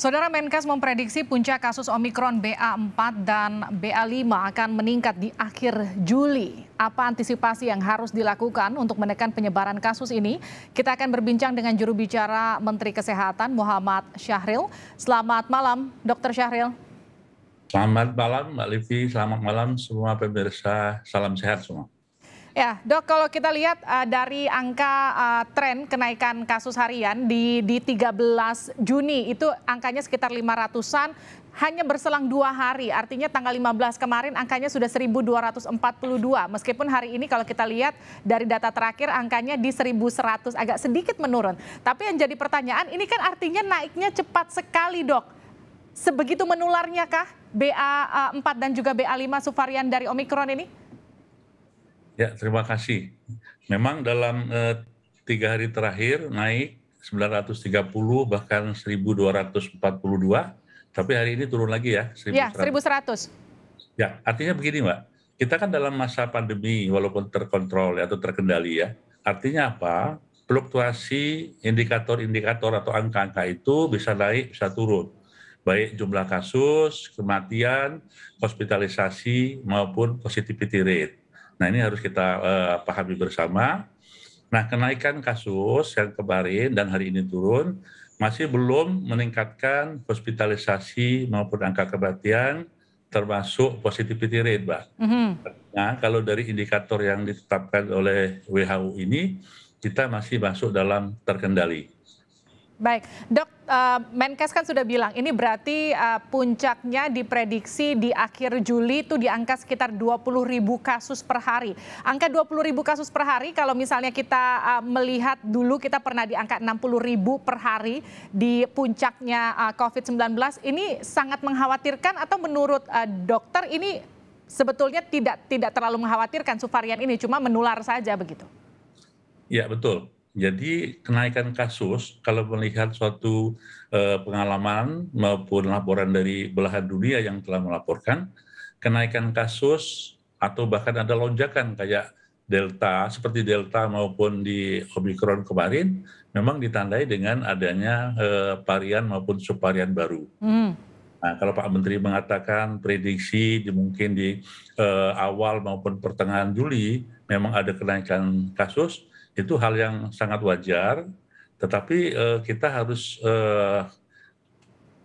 Saudara Menkes memprediksi puncak kasus Omikron BA4 dan BA5 akan meningkat di akhir Juli. Apa antisipasi yang harus dilakukan untuk menekan penyebaran kasus ini? Kita akan berbincang dengan juru bicara Menteri Kesehatan Muhammad Syahril. Selamat malam, Dr. Syahril. Selamat malam, Mbak Livi. Selamat malam semua pemirsa. Salam sehat semua. Ya, dok, kalau kita lihat uh, dari angka uh, tren kenaikan kasus harian di di 13 Juni itu angkanya sekitar 500-an, hanya berselang dua hari, artinya tanggal 15 kemarin angkanya sudah 1.242. Meskipun hari ini kalau kita lihat dari data terakhir angkanya di 1.100, agak sedikit menurun. Tapi yang jadi pertanyaan, ini kan artinya naiknya cepat sekali, dok. Sebegitu menularnya kah BA4 eh, dan juga BA5 subvarian dari Omikron ini? Ya, terima kasih. Memang dalam eh, tiga hari terakhir naik 930 bahkan 1242, tapi hari ini turun lagi ya. 1100. Ya, 1100. Ya, artinya begini Mbak, kita kan dalam masa pandemi walaupun terkontrol ya, atau terkendali ya, artinya apa? Fluktuasi indikator-indikator atau angka-angka itu bisa naik, bisa turun. Baik jumlah kasus, kematian, hospitalisasi, maupun positivity rate. Nah ini harus kita uh, pahami bersama. Nah kenaikan kasus yang kemarin dan hari ini turun masih belum meningkatkan hospitalisasi maupun angka kematian termasuk positivity rate, Mbak. Mm-hmm. Nah kalau dari indikator yang ditetapkan oleh WHO ini kita masih masuk dalam terkendali. Baik, dok Eh, Menkes kan sudah bilang ini berarti uh, puncaknya diprediksi di akhir Juli itu di angka sekitar 20 ribu kasus per hari. Angka 20 ribu kasus per hari kalau misalnya kita uh, melihat dulu kita pernah di angka 60 ribu per hari di puncaknya uh, COVID-19 ini sangat mengkhawatirkan atau menurut uh, dokter ini sebetulnya tidak tidak terlalu mengkhawatirkan subvarian ini cuma menular saja begitu. Ya betul. Jadi kenaikan kasus kalau melihat suatu eh, pengalaman maupun laporan dari belahan dunia yang telah melaporkan kenaikan kasus atau bahkan ada lonjakan kayak delta seperti delta maupun di omikron kemarin memang ditandai dengan adanya eh, varian maupun subvarian baru. Mm. Nah, kalau Pak Menteri mengatakan prediksi di, mungkin di eh, awal maupun pertengahan Juli memang ada kenaikan kasus, itu hal yang sangat wajar, tetapi eh, kita harus eh,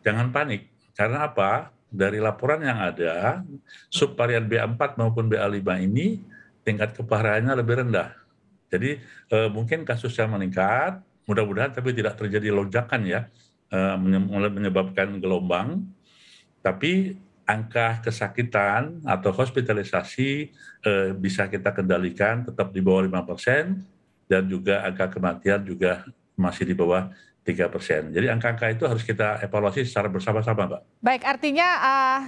jangan panik. Karena apa? Dari laporan yang ada, subvarian BA4 maupun BA5 ini tingkat keparahannya lebih rendah. Jadi eh, mungkin kasusnya meningkat, mudah-mudahan tapi tidak terjadi lonjakan ya, eh, menyebabkan gelombang. Tapi angka kesakitan atau hospitalisasi eh, bisa kita kendalikan tetap di bawah 5 persen, dan juga angka kematian juga masih di bawah tiga persen. Jadi angka-angka itu harus kita evaluasi secara bersama-sama, Mbak. Baik, artinya uh,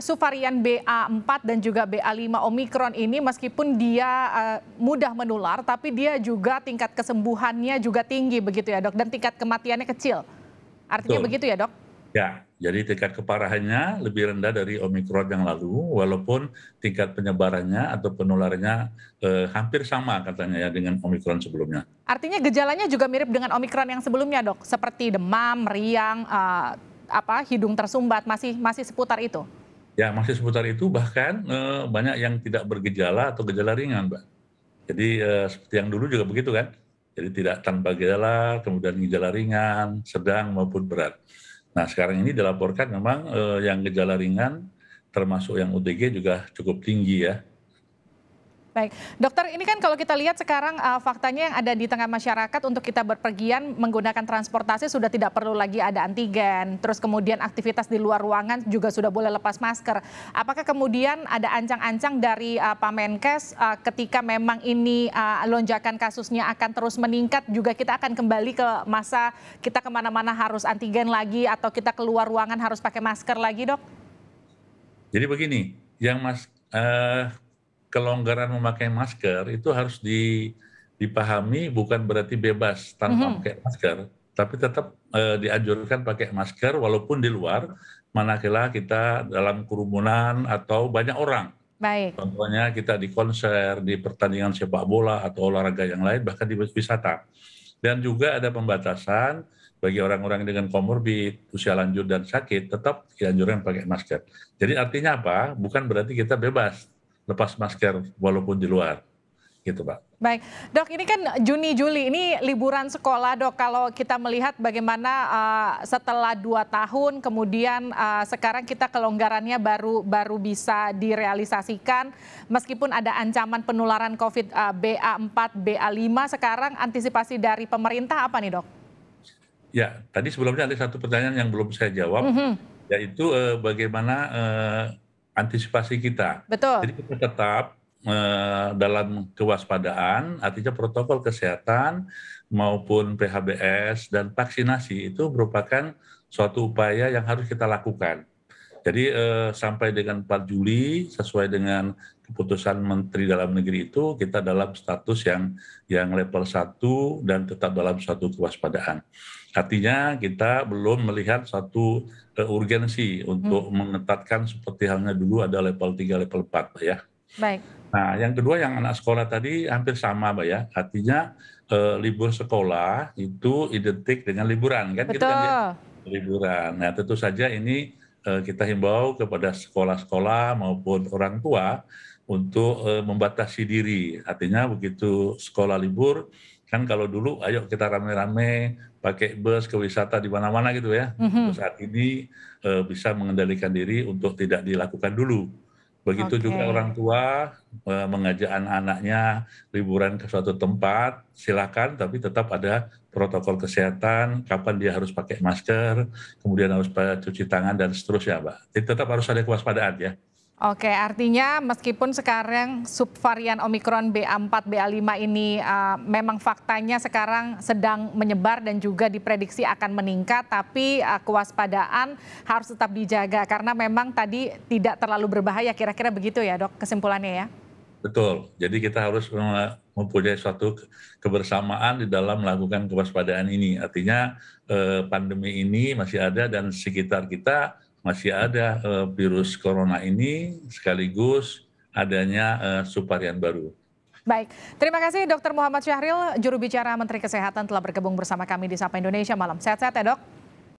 subvarian BA4 dan juga BA5 Omikron ini meskipun dia uh, mudah menular, tapi dia juga tingkat kesembuhannya juga tinggi begitu ya, Dok, dan tingkat kematiannya kecil. Artinya Betul. begitu ya, Dok? Ya, jadi tingkat keparahannya lebih rendah dari Omikron yang lalu, walaupun tingkat penyebarannya atau penularannya eh, hampir sama katanya ya dengan Omikron sebelumnya. Artinya gejalanya juga mirip dengan Omikron yang sebelumnya dok, seperti demam, meriang, eh, apa hidung tersumbat, masih masih seputar itu? Ya, masih seputar itu bahkan eh, banyak yang tidak bergejala atau gejala ringan, Mbak. Jadi eh, seperti yang dulu juga begitu kan, jadi tidak tanpa gejala, kemudian gejala ringan, sedang maupun berat. Nah sekarang ini dilaporkan memang eh, yang gejala ringan termasuk yang OTG juga cukup tinggi ya. Baik, dokter ini kan kalau kita lihat sekarang uh, faktanya yang ada di tengah masyarakat untuk kita berpergian menggunakan transportasi sudah tidak perlu lagi ada antigen, terus kemudian aktivitas di luar ruangan juga sudah boleh lepas masker. Apakah kemudian ada ancang-ancang dari uh, Menkes uh, ketika memang ini uh, lonjakan kasusnya akan terus meningkat juga kita akan kembali ke masa kita kemana-mana harus antigen lagi atau kita keluar ruangan harus pakai masker lagi dok? Jadi begini, yang mas uh, kelonggaran memakai masker itu harus di, dipahami bukan berarti bebas tanpa mm -hmm. pakai masker, tapi tetap e, dianjurkan pakai masker walaupun di luar manakala kita dalam kerumunan atau banyak orang. Baik. Contohnya kita di konser, di pertandingan sepak bola atau olahraga yang lain, bahkan di wisata. Dan juga ada pembatasan bagi orang-orang dengan komorbid, usia lanjut dan sakit, tetap dianjurkan pakai masker. Jadi artinya apa? Bukan berarti kita bebas lepas masker walaupun di luar gitu Pak. Baik, dok ini kan Juni Juli ini liburan sekolah dok. Kalau kita melihat bagaimana uh, setelah dua tahun kemudian uh, sekarang kita kelonggarannya baru baru bisa direalisasikan meskipun ada ancaman penularan COVID uh, BA4, BA5 sekarang antisipasi dari pemerintah apa nih dok? Ya, tadi sebelumnya ada satu pertanyaan yang belum saya jawab mm -hmm. yaitu uh, bagaimana uh, antisipasi kita. Betul. Jadi kita tetap eh, dalam kewaspadaan, artinya protokol kesehatan maupun PHBS dan vaksinasi itu merupakan suatu upaya yang harus kita lakukan. Jadi eh, sampai dengan 4 Juli sesuai dengan keputusan Menteri Dalam Negeri itu kita dalam status yang yang level 1 dan tetap dalam satu kewaspadaan. Artinya kita belum melihat satu eh, urgensi untuk hmm. mengetatkan seperti halnya dulu ada level 3, level 4, ya. Baik. Nah, yang kedua yang anak sekolah tadi hampir sama, Pak ya. Artinya eh, libur sekolah itu identik dengan liburan kan? Betul. Kita kan, ya? liburan. Nah, tentu saja ini Eh, kita himbau kepada sekolah-sekolah maupun orang tua untuk eh, membatasi diri. Artinya begitu sekolah libur, kan kalau dulu ayo kita rame-rame pakai bus ke wisata di mana-mana gitu ya. Mm -hmm. Saat ini eh, bisa mengendalikan diri untuk tidak dilakukan dulu Begitu okay. juga orang tua mengajak anak-anaknya liburan ke suatu tempat, silakan tapi tetap ada protokol kesehatan, kapan dia harus pakai masker, kemudian harus eh, cuci tangan dan seterusnya, pak tetap harus ada kewaspadaan ya. Oke, artinya meskipun sekarang subvarian Omikron BA4, BA5 ini uh, memang faktanya sekarang sedang menyebar dan juga diprediksi akan meningkat, tapi uh, kewaspadaan harus tetap dijaga karena memang tadi tidak terlalu berbahaya, kira-kira begitu ya dok kesimpulannya ya? Betul, jadi kita harus mempunyai suatu kebersamaan di dalam melakukan kewaspadaan ini. Artinya uh, pandemi ini masih ada dan sekitar kita masih ada uh, virus corona ini sekaligus adanya uh, subvarian baru. Baik, terima kasih Dr. Muhammad Syahril, juru bicara Menteri Kesehatan telah bergabung bersama kami di Sapa Indonesia malam. Sehat-sehat ya dok?